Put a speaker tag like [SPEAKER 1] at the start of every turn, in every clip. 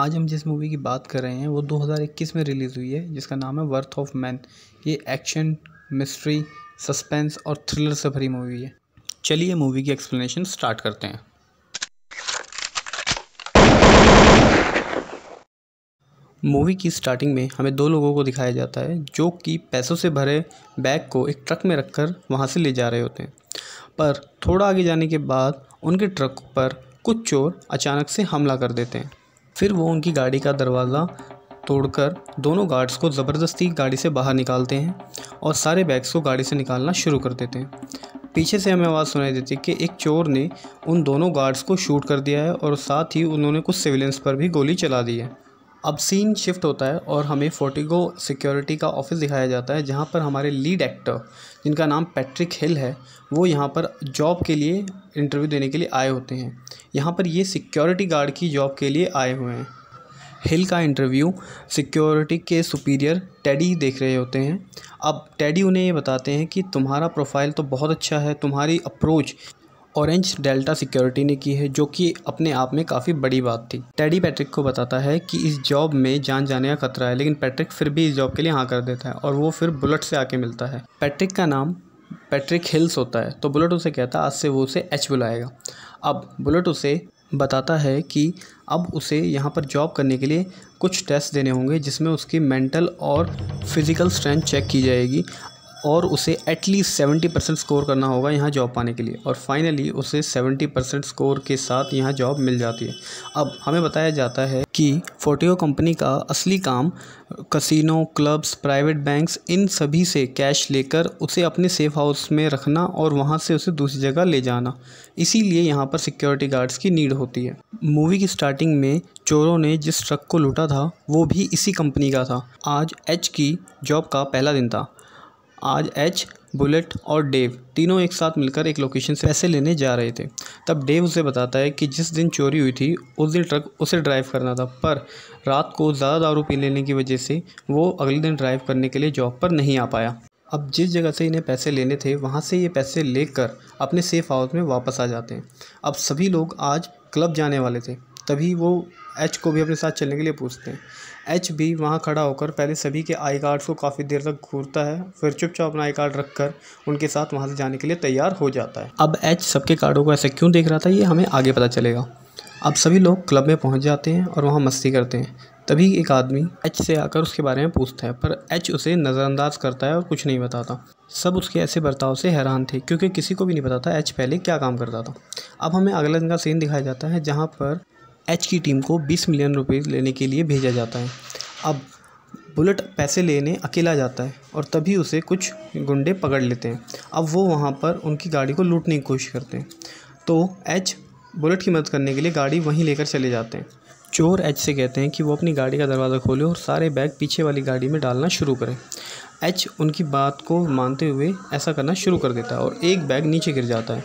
[SPEAKER 1] आज हम जिस मूवी की बात कर रहे हैं वो 2021 में रिलीज़ हुई है जिसका नाम है वर्थ ऑफ मैन ये एक्शन मिस्ट्री सस्पेंस और थ्रिलर से भरी मूवी है चलिए मूवी की एक्सप्लेनेशन स्टार्ट करते हैं मूवी की स्टार्टिंग में हमें दो लोगों को दिखाया जाता है जो कि पैसों से भरे बैग को एक ट्रक में रखकर वहाँ से ले जा रहे होते हैं पर थोड़ा आगे जाने के बाद उनके ट्रक पर कुछ चोर अचानक से हमला कर देते हैं फिर वो उनकी गाड़ी का दरवाज़ा तोड़कर दोनों गार्ड्स को ज़बरदस्ती गाड़ी से बाहर निकालते हैं और सारे बैग्स को गाड़ी से निकालना शुरू कर देते हैं पीछे से हमें आवाज़ सुनाई देती है कि एक चोर ने उन दोनों गार्ड्स को शूट कर दिया है और साथ ही उन्होंने कुछ सिविलियंस पर भी गोली चला दी है अब सीन शिफ्ट होता है और हमें फोर्टिगो सिक्योरिटी का ऑफिस दिखाया जाता है जहाँ पर हमारे लीड एक्टर जिनका नाम पैट्रिक हिल है वो यहाँ पर जॉब के लिए इंटरव्यू देने के लिए आए होते हैं यहाँ पर ये सिक्योरिटी गार्ड की जॉब के लिए आए हुए हैं हिल का इंटरव्यू सिक्योरिटी के सुपीरियर टेडी देख रहे होते हैं अब टेडी उन्हें ये बताते हैं कि तुम्हारा प्रोफाइल तो बहुत अच्छा है तुम्हारी अप्रोच ऑरेंज डेल्टा सिक्योरिटी ने की है जो कि अपने आप में काफ़ी बड़ी बात थी टेडी पैट्रिक को बताता है कि इस जॉब में जान जाने का खतरा है लेकिन पैट्रिक फिर भी इस जॉब के लिए हाँ कर देता है और वो फिर बुलेट से आके मिलता है पैट्रिक का नाम पैट्रिक हिल्स होता है तो बुलेट उसे कहता है आज से वो उसे एच बुलाएगा अब बुलेट उसे बताता है कि अब उसे यहाँ पर जॉब करने के लिए कुछ टेस्ट देने होंगे जिसमें उसकी मेंटल और फिज़िकल स्ट्रेंथ चेक की जाएगी और उसे एटलीस्ट सेवेंटी परसेंट स्कोर करना होगा यहाँ जॉब पाने के लिए और फाइनली उसे सेवेंटी परसेंट स्कोर के साथ यहाँ जॉब मिल जाती है अब हमें बताया जाता है कि फोटियो कंपनी का असली काम कसिनो क्लब्स प्राइवेट बैंक्स इन सभी से कैश लेकर उसे अपने सेफ हाउस में रखना और वहाँ से उसे दूसरी जगह ले जाना इसीलिए यहाँ पर सिक्योरिटी गार्ड्स की नीड होती है मूवी की स्टार्टिंग में चोरों ने जिस ट्रक को लूटा था वो भी इसी कंपनी का था आज एच की जॉब का पहला दिन था आज एच बुलेट और डेव तीनों एक साथ मिलकर एक लोकेशन से पैसे लेने जा रहे थे तब डेव उसे बताता है कि जिस दिन चोरी हुई थी उस दिन ट्रक उसे ड्राइव करना था पर रात को ज़्यादा दारू पी लेने की वजह से वो अगले दिन ड्राइव करने के लिए जॉब पर नहीं आ पाया अब जिस जगह से इन्हें पैसे लेने थे वहाँ से ये पैसे लेकर अपने सेफ हाउस में वापस आ जाते हैं अब सभी लोग आज क्लब जाने वाले थे तभी वो एच को भी अपने साथ चलने के लिए पूछते हैं एच भी वहाँ खड़ा होकर पहले सभी के आई कार्ड्स को काफ़ी देर तक घूरता है फिर चुपचाप अपना आई कार्ड रखकर उनके साथ वहाँ से जाने के लिए तैयार हो जाता है अब एच सबके कार्डों को ऐसे क्यों देख रहा था ये हमें आगे पता चलेगा अब सभी लोग क्लब में पहुँच जाते हैं और वहाँ मस्ती करते हैं तभी एक आदमी एच से आकर उसके बारे में पूछता है पर एच उसे नज़रअंदाज करता है और कुछ नहीं बताता सब उसके ऐसे बर्ताव से हैरान थे क्योंकि किसी को भी नहीं पता था एच पहले क्या काम करता था अब हमें अगला दिन का सीन दिखाया जाता है जहाँ पर एच की टीम को बीस मिलियन रुपये लेने के लिए भेजा जाता है अब बुलेट पैसे लेने अकेला जाता है और तभी उसे कुछ गुंडे पकड़ लेते हैं अब वो वहाँ पर उनकी गाड़ी को लूटने की कोशिश करते हैं तो एच बुलेट की मदद करने के लिए गाड़ी वहीं लेकर चले जाते हैं चोर एच से कहते हैं कि वो अपनी गाड़ी का दरवाज़ा खोले और सारे बैग पीछे वाली गाड़ी में डालना शुरू करें एच उनकी बात को मानते हुए ऐसा करना शुरू कर देता है और एक बैग नीचे गिर जाता है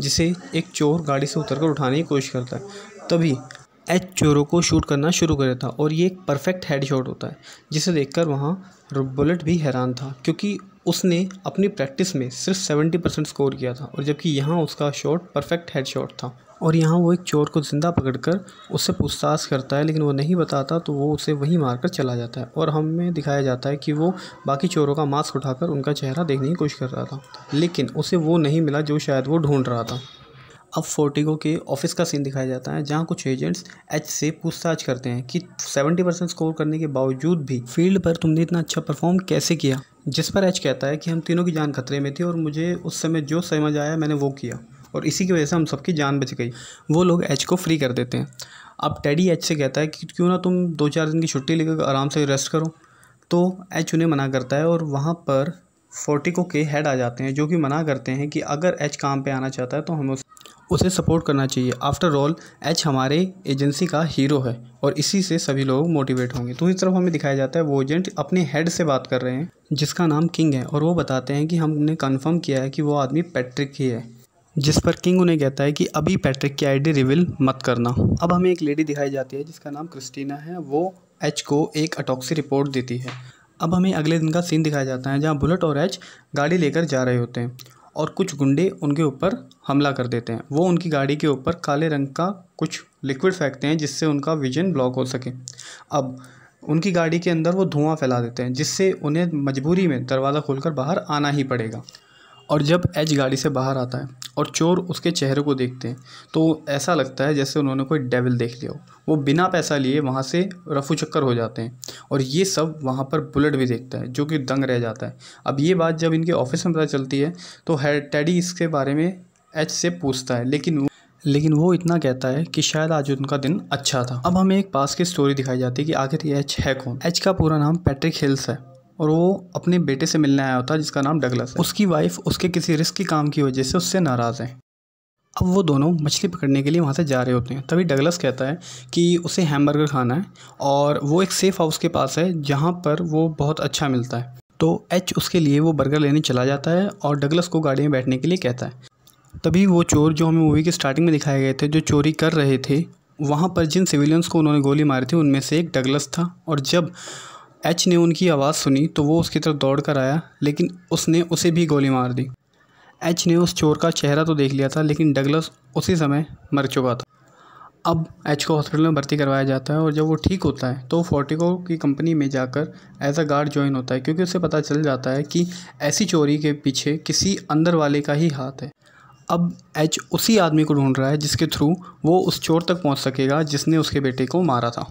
[SPEAKER 1] जिसे एक चोर गाड़ी से उतर उठाने की कोशिश करता है तभी तो एच चोरो को शूट करना शुरू कर था और ये एक परफेक्ट हेड शॉट होता है जिसे देखकर वहाँ बुलेट भी हैरान था क्योंकि उसने अपनी प्रैक्टिस में सिर्फ सेवेंटी परसेंट स्कोर किया था और जबकि यहाँ उसका शॉट परफेक्ट हेड शॉट था और यहाँ वो एक चोर को ज़िंदा पकड़कर उससे पूछताछ करता है लेकिन वो नहीं बताता तो वो उसे वहीं मारकर चला जाता है और हमें दिखाया जाता है कि वो बाकी चोरों का मास्क उठाकर उनका चेहरा देखने की कोशिश कर रहा था लेकिन उसे वो नहीं मिला जो शायद वो ढूंढ रहा था अब फोर्टिगो के ऑफिस का सीन दिखाया जाता है जहां कुछ एजेंट्स एच से पूछताछ करते हैं कि 70 परसेंट स्कोर करने के बावजूद भी फील्ड पर तुमने इतना अच्छा परफॉर्म कैसे किया जिस पर एच कहता है कि हम तीनों की जान खतरे में थी और मुझे उस समय जो समझ आया मैंने वो किया और इसी की वजह से हम सबकी जान बच गई वो लोग एच को फ्री कर देते हैं अब टैडी एच से कहता है कि क्यों ना तुम दो चार दिन की छुट्टी लेकर आराम से रेस्ट करो तो एच उन्हें मना करता है और वहाँ पर फोर्टिको के हेड आ जाते हैं जो कि मना करते हैं कि अगर एच काम पे आना चाहता है तो हमें उसे सपोर्ट करना चाहिए आफ्टर ऑल एच हमारे एजेंसी का हीरो है और इसी से सभी लोग मोटिवेट होंगे तो इस तरफ हमें दिखाया जाता है वो एजेंट अपने हेड से बात कर रहे हैं जिसका नाम किंग है और वो बताते हैं कि हमने कन्फर्म किया है कि वो आदमी पैट्रिक ही है जिस पर किंग उन्हें कहता है कि अभी पैट्रिक की आईडी रिवील मत करना अब हमें एक लेडी दिखाई जाती है जिसका नाम क्रिस्टीना है वो एच को एक अटॉक्सी रिपोर्ट देती है अब हमें अगले दिन का सीन दिखाया जाता है जहाँ बुलेट और एच गाड़ी लेकर जा रहे होते हैं और कुछ गुंडे उनके ऊपर हमला कर देते हैं वो उनकी गाड़ी के ऊपर काले रंग का कुछ लिक्विड फेंकते हैं जिससे उनका विजन ब्लॉक हो सके अब उनकी गाड़ी के अंदर वो धुआं फैला देते हैं जिससे उन्हें मजबूरी में दरवाज़ा खोलकर बाहर आना ही पड़ेगा और जब एज गाड़ी से बाहर आता है और चोर उसके चेहरे को देखते हैं तो ऐसा लगता है जैसे उन्होंने कोई डेविल देख लिया हो वो बिना पैसा लिए वहाँ से रफू चक्कर हो जाते हैं और ये सब वहाँ पर बुलेट भी देखता है जो कि दंग रह जाता है अब ये बात जब इनके ऑफिस में पता चलती है तो है टैडी इसके बारे में एच से पूछता है लेकिन वो लेकिन वो इतना कहता है कि शायद आज उनका दिन अच्छा था अब हमें एक पास की स्टोरी दिखाई जाती है कि आखिर ये एच है कौन एच का पूरा नाम पैट्रिक हिल्स है और वो अपने बेटे से मिलने आया होता है जिसका नाम डगलस है उसकी वाइफ उसके किसी रिस्क के काम की वजह से उससे नाराज़ है अब वो दोनों मछली पकड़ने के लिए वहाँ से जा रहे होते हैं तभी डगलस कहता है कि उसे हैमबर्गर खाना है और वो एक सेफ़ हाउस के पास है जहाँ पर वो बहुत अच्छा मिलता है तो एच उसके लिए वो बर्गर लेने चला जाता है और डगलस को गाड़ी में बैठने के लिए कहता है तभी वो चोर जो हमें मूवी के स्टार्टिंग में दिखाए गए थे जो चोरी कर रहे थे वहाँ पर जिन सिविलियंस को उन्होंने गोली मारी थी उनमें से एक डगलस था और जब एच ने उनकी आवाज़ सुनी तो वो उसकी तरफ दौड़ कर आया लेकिन उसने उसे भी गोली मार दी एच ने उस चोर का चेहरा तो देख लिया था लेकिन डगलस उसी समय मर चुका था अब एच को हॉस्पिटल में भर्ती करवाया जाता है और जब वो ठीक होता है तो फोर्टिको की कंपनी में जाकर एज अ गार्ड ज्वाइन होता है क्योंकि उसे पता चल जाता है कि ऐसी चोरी के पीछे किसी अंदर वाले का ही हाथ है अब एच उसी आदमी को ढूंढ रहा है जिसके थ्रू वो उस चोर तक पहुंच सकेगा जिसने उसके बेटे को मारा था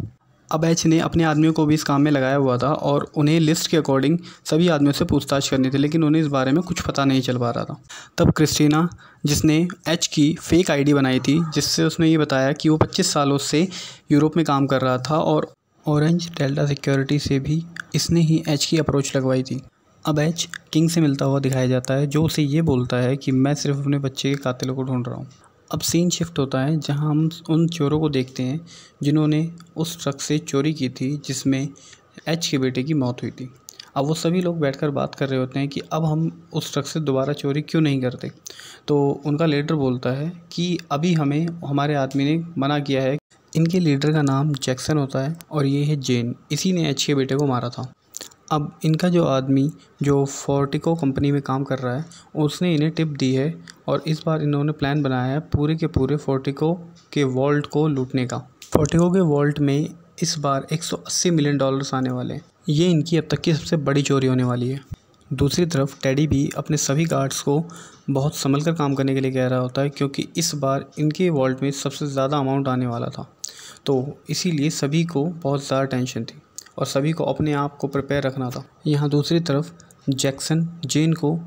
[SPEAKER 1] अबैच ने अपने आदमियों को भी इस काम में लगाया हुआ था और उन्हें लिस्ट के अकॉर्डिंग सभी आदमियों से पूछताछ करनी थी लेकिन उन्हें इस बारे में कुछ पता नहीं चल पा रहा था तब क्रिस्टीना जिसने एच की फ़ेक आईडी बनाई थी जिससे उसने ये बताया कि वो 25 सालों से यूरोप में काम कर रहा था और ऑरेंज डेल्टा सिक्योरिटी से भी इसने ही एच की अप्रोच लगवाई थी अब एच किंग से मिलता हुआ दिखाया जाता है जो उसे ये बोलता है कि मैं सिर्फ अपने बच्चे के कातिलों को ढूंढ रहा हूँ अब सीन शिफ्ट होता है जहां हम उन चोरों को देखते हैं जिन्होंने उस ट्रक से चोरी की थी जिसमें एच के बेटे की मौत हुई थी अब वो सभी लोग बैठकर बात कर रहे होते हैं कि अब हम उस ट्रक से दोबारा चोरी क्यों नहीं करते तो उनका लीडर बोलता है कि अभी हमें हमारे आदमी ने मना किया है इनके लीडर का नाम जैक्सन होता है और ये है जेन इसी ने एच के बेटे को मारा था अब इनका जो आदमी जो फोर्टिको कंपनी में काम कर रहा है उसने इन्हें टिप दी है और इस बार इन्होंने प्लान बनाया है पूरे के पूरे फोर्टिको के वॉल्ट को लूटने का फोर्टिको के वॉल्ट में इस बार 180 मिलियन डॉलर्स आने वाले हैं ये इनकी अब तक की सबसे बड़ी चोरी होने वाली है दूसरी तरफ टैडी भी अपने सभी गार्ड्स को बहुत संभल कर काम करने के लिए कह रहा होता है क्योंकि इस बार इनके वॉल्ट में सबसे ज़्यादा अमाउंट आने वाला था तो इसीलिए सभी को बहुत ज़्यादा टेंशन थी और सभी को अपने आप को प्रिपेयर रखना था यहाँ दूसरी तरफ जैक्सन जेन को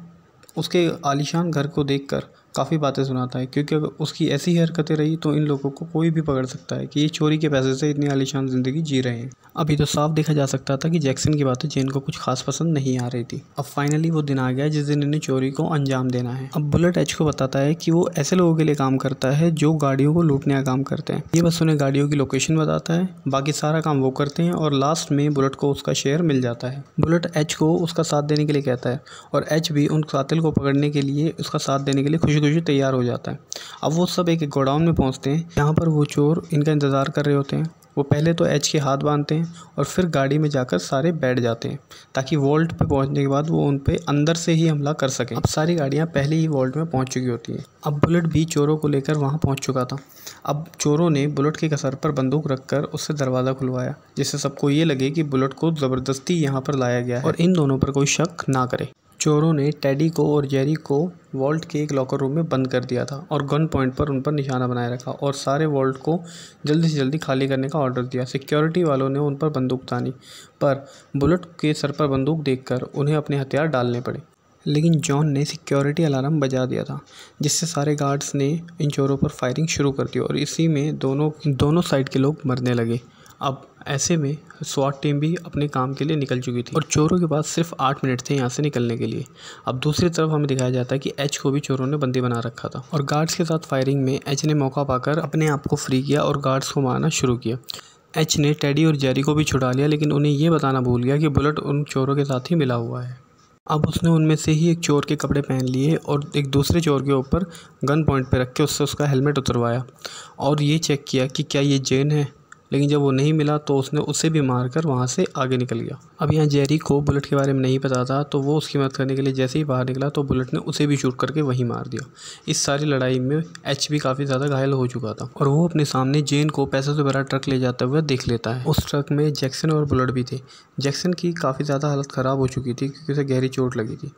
[SPEAKER 1] उसके आलिशान घर को देखकर काफ़ी बातें सुनाता है क्योंकि अगर उसकी ऐसी हरकतें रही तो इन लोगों को कोई भी पकड़ सकता है कि ये चोरी के पैसे से इतनी आलिशान ज़िंदगी जी रहे हैं अभी तो साफ देखा जा सकता था कि जैक्सन की बातें जेन को कुछ खास पसंद नहीं आ रही थी अब फाइनली वो दिन आ गया जिस दिन इन्हें चोरी को अंजाम देना है अब बुलेट एच को बताता है कि वो ऐसे लोगों के लिए काम करता है जो गाड़ियों को लूटने का काम करते हैं ये बस उन्हें गाड़ियों की लोकेशन बताता है बाकी सारा काम वो करते हैं और लास्ट में बुलेट को उसका शेयर मिल जाता है बुलेट एच को उसका साथ देने के लिए कहता है और एच भी उन कातिल को पकड़ने के लिए उसका साथ देने के लिए खुश खुदोशी तैयार हो जाता है अब वो सब एक गोडाउन में पहुँचते हैं यहाँ पर वो चोर इनका इंतज़ार कर रहे होते हैं वो पहले तो एच के हाथ बांधते हैं और फिर गाड़ी में जाकर सारे बैठ जाते हैं ताकि वॉल्ट पे पहुंचने के बाद वो उन पे अंदर से ही हमला कर सकें अब सारी गाड़ियां पहले ही वॉल्ट में पहुंच चुकी होती हैं अब बुलेट भी चोरों को लेकर वहां पहुंच चुका था अब चोरों ने बुलेट के कसर पर बंदूक रखकर उससे दरवाज़ा खुलवाया जिससे सबको ये लगे कि बुलेट को ज़बरदस्ती यहाँ पर लाया गया है और इन दोनों पर कोई शक ना करे चोरों ने टेडी को और जेरी को वॉल्ट के एक लॉकर रूम में बंद कर दिया था और गन पॉइंट पर उन पर निशाना बनाए रखा और सारे वॉल्ट को जल्दी से जल्दी खाली करने का ऑर्डर दिया सिक्योरिटी वालों ने उन पर बंदूक तानी पर बुलेट के सर पर बंदूक देखकर उन्हें अपने हथियार डालने पड़े लेकिन जॉन ने सिक्योरिटी अलार्म बजा दिया था जिससे सारे गार्ड्स ने इन चोरों पर फायरिंग शुरू कर दी और इसी में दोनों दोनों साइड के लोग मरने लगे अब ऐसे में स्वाट टीम भी अपने काम के लिए निकल चुकी थी और चोरों के पास सिर्फ आठ मिनट थे यहाँ से निकलने के लिए अब दूसरी तरफ हमें दिखाया जाता है कि एच को भी चोरों ने बंदी बना रखा था और गार्ड्स के साथ फायरिंग में एच ने मौका पाकर अपने आप को फ्री किया और गार्ड्स को मारना शुरू किया एच ने टेडी और जेरी को भी छुड़ा लिया लेकिन उन्हें यह बताना भूल गया कि बुलेट उन चोरों के साथ ही मिला हुआ है अब उसने उनमें से ही एक चोर के कपड़े पहन लिए और एक दूसरे चोर के ऊपर गन पॉइंट पर रख के उससे उसका हेलमेट उतरवाया और ये चेक किया कि क्या ये जेन है लेकिन जब वो नहीं मिला तो उसने उसे भी मार कर वहाँ से आगे निकल गया अब यहाँ जेरी को बुलेट के बारे में नहीं पता था तो वो उसकी मदद करने के लिए जैसे ही बाहर निकला तो बुलेट ने उसे भी शूट करके वहीं मार दिया इस सारी लड़ाई में एच भी काफ़ी ज़्यादा घायल हो चुका था और वो अपने सामने जेन को पैसे से भरा ट्रक ले जाते हुए देख लेता है उस ट्रक में जैक्सन और बुलेट भी थे जैक्सन की काफ़ी ज़्यादा हालत ख़राब हो चुकी थी क्योंकि उसे गहरी चोट लगी थी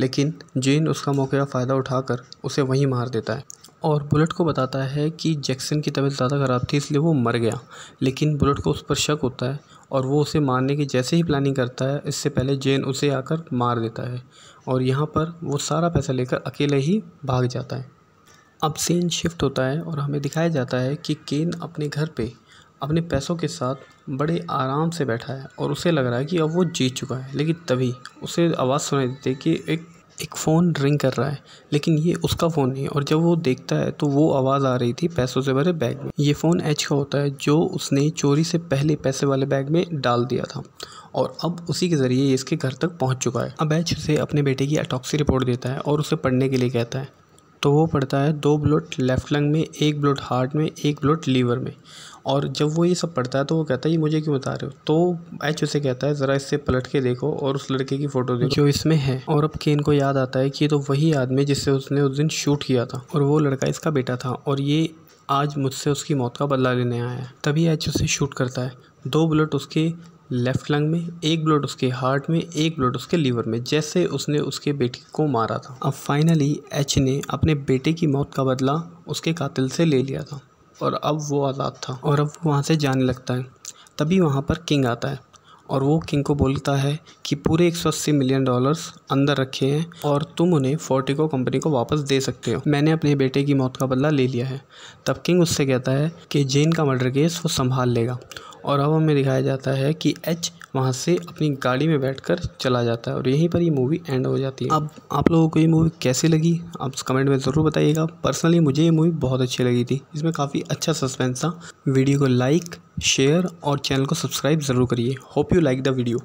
[SPEAKER 1] लेकिन जेन उसका मौके का फ़ायदा उठाकर उसे वहीं मार देता है और बुलेट को बताता है कि जैक्सन की तबीयत ज़्यादा ख़राब थी इसलिए वो मर गया लेकिन बुलेट को उस पर शक होता है और वो उसे मारने की जैसे ही प्लानिंग करता है इससे पहले जेन उसे आकर मार देता है और यहाँ पर वो सारा पैसा लेकर अकेले ही भाग जाता है अब सीन शिफ्ट होता है और हमें दिखाया जाता है कि केन अपने घर पे अपने पैसों के साथ बड़े आराम से बैठा है और उसे लग रहा है कि अब वो जीत चुका है लेकिन तभी उसे आवाज़ सुनाई देती है कि एक एक फ़ोन रिंग कर रहा है लेकिन ये उसका फ़ोन नहीं है और जब वो देखता है तो वो आवाज़ आ रही थी पैसों से भरे बैग में ये फ़ोन एच का होता है जो उसने चोरी से पहले पैसे वाले बैग में डाल दिया था और अब उसी के ज़रिए ये इसके घर तक पहुंच चुका है अब एच उसे अपने बेटे की अटॉक्सी रिपोर्ट देता है और उसे पढ़ने के लिए कहता है तो वो पढ़ता है दो ब्लड लेफ्ट लंग में एक ब्लड हार्ट में एक ब्लड लीवर में और जब वो ये सब पढ़ता है तो वो कहता है ये मुझे क्यों बता रहे हो तो एच उसे कहता है ज़रा इससे पलट के देखो और उस लड़के की फ़ोटो देखो जो इसमें है और अब केन को याद आता है कि ये तो वही आदमी जिससे उसने उस दिन शूट किया था और वो लड़का इसका बेटा था और ये आज मुझसे उसकी मौत का बदला लेने आया है तभी एच उसे शूट करता है दो बुलेट उसके लेफ्ट लंग में एक ब्लड उसके हार्ट में एक ब्लड उसके लीवर में जैसे उसने उसके बेटे को मारा था अब फाइनली एच ने अपने बेटे की मौत का बदला उसके कातिल से ले लिया था और अब वो आज़ाद था और अब वहाँ से जाने लगता है तभी वहाँ पर किंग आता है और वो किंग को बोलता है कि पूरे एक सौ अस्सी मिलियन डॉलर्स अंदर रखे हैं और तुम उन्हें फोर्टिको कंपनी को वापस दे सकते हो मैंने अपने बेटे की मौत का बदला ले लिया है तब किंग उससे कहता है कि जेन का मर्डर केस वो संभाल लेगा और अब हमें दिखाया जाता है कि एच वहाँ से अपनी गाड़ी में बैठ चला जाता है और यहीं पर ये मूवी एंड हो जाती है अब आप लोगों को ये मूवी कैसी लगी आप कमेंट में ज़रूर बताइएगा पर्सनली मुझे ये मूवी बहुत अच्छी लगी थी इसमें काफ़ी अच्छा सस्पेंस था वीडियो को लाइक शेयर और चैनल को सब्सक्राइब ज़रूर करिए hope you like the video